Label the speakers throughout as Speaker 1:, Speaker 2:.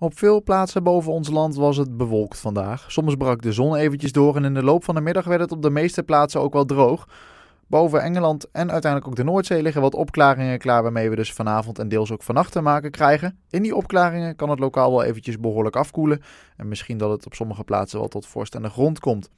Speaker 1: Op veel plaatsen boven ons land was het bewolkt vandaag. Soms brak de zon eventjes door en in de loop van de middag werd het op de meeste plaatsen ook wel droog. Boven Engeland en uiteindelijk ook de Noordzee liggen wat opklaringen klaar waarmee we dus vanavond en deels ook vannacht te maken krijgen. In die opklaringen kan het lokaal wel eventjes behoorlijk afkoelen en misschien dat het op sommige plaatsen wel tot vorst aan de grond komt.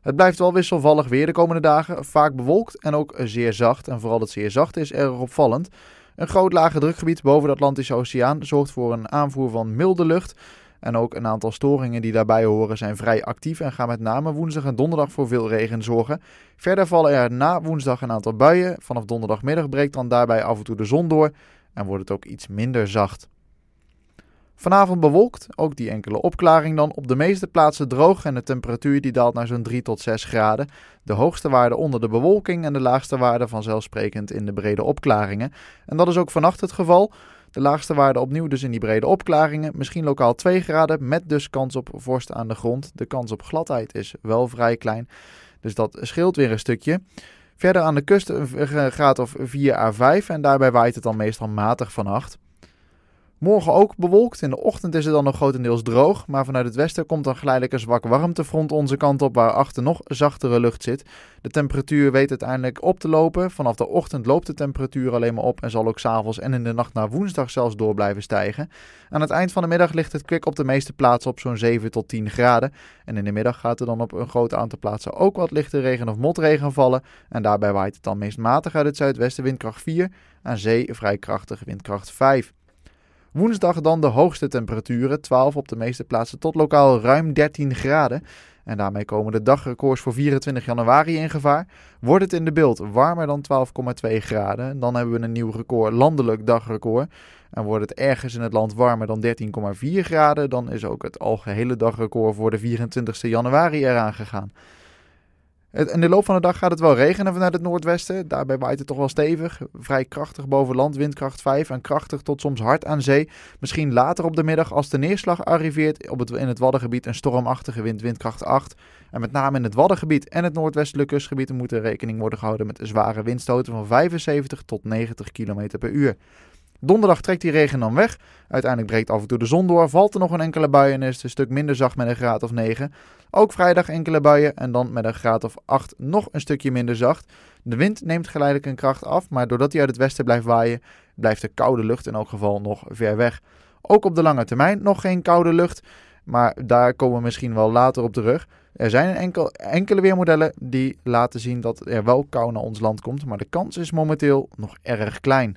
Speaker 1: Het blijft wel wisselvallig weer de komende dagen, vaak bewolkt en ook zeer zacht. En vooral dat zeer zacht is erg opvallend. Een groot lage drukgebied boven de Atlantische Oceaan zorgt voor een aanvoer van milde lucht. En ook een aantal storingen die daarbij horen zijn vrij actief en gaan met name woensdag en donderdag voor veel regen zorgen. Verder vallen er na woensdag een aantal buien. Vanaf donderdagmiddag breekt dan daarbij af en toe de zon door en wordt het ook iets minder zacht. Vanavond bewolkt, ook die enkele opklaring dan. Op de meeste plaatsen droog en de temperatuur die daalt naar zo'n 3 tot 6 graden. De hoogste waarde onder de bewolking en de laagste waarde vanzelfsprekend in de brede opklaringen. En dat is ook vannacht het geval. De laagste waarde opnieuw dus in die brede opklaringen. Misschien lokaal 2 graden, met dus kans op vorst aan de grond. De kans op gladheid is wel vrij klein, dus dat scheelt weer een stukje. Verder aan de kust een graad of 4 à 5 en daarbij waait het dan meestal matig vannacht. Morgen ook bewolkt. In de ochtend is het dan nog grotendeels droog. Maar vanuit het westen komt dan geleidelijk een zwak warmtefront onze kant op, waar achter nog zachtere lucht zit. De temperatuur weet uiteindelijk op te lopen. Vanaf de ochtend loopt de temperatuur alleen maar op en zal ook s'avonds en in de nacht naar woensdag zelfs door blijven stijgen. Aan het eind van de middag ligt het kwik op de meeste plaatsen op zo'n 7 tot 10 graden. En in de middag gaat er dan op een groot aantal plaatsen ook wat lichte regen of motregen vallen. En daarbij waait het dan meest matig uit het zuidwesten windkracht 4, aan zee vrij krachtig windkracht 5. Woensdag dan de hoogste temperaturen, 12 op de meeste plaatsen tot lokaal ruim 13 graden. En daarmee komen de dagrecords voor 24 januari in gevaar. Wordt het in de beeld warmer dan 12,2 graden, dan hebben we een nieuw record, landelijk dagrecord. En wordt het ergens in het land warmer dan 13,4 graden, dan is ook het algehele dagrecord voor de 24 januari eraan gegaan in de loop van de dag gaat het wel regenen vanuit het noordwesten. Daarbij waait het toch wel stevig. Vrij krachtig boven land, windkracht 5 en krachtig tot soms hard aan zee. Misschien later op de middag als de neerslag arriveert op het, in het Waddengebied een stormachtige wind, windkracht 8. En met name in het Waddengebied en het noordwestelijk kustgebied moet er rekening worden gehouden met zware windstoten van 75 tot 90 km per uur. Donderdag trekt die regen dan weg. Uiteindelijk breekt af en toe de zon door. Valt er nog een enkele bui en is het een stuk minder zacht met een graad of 9. Ook vrijdag enkele buien en dan met een graad of 8 nog een stukje minder zacht. De wind neemt geleidelijk een kracht af, maar doordat hij uit het westen blijft waaien, blijft de koude lucht in elk geval nog ver weg. Ook op de lange termijn nog geen koude lucht, maar daar komen we misschien wel later op terug. Er zijn enkele weermodellen die laten zien dat er wel kou naar ons land komt, maar de kans is momenteel nog erg klein.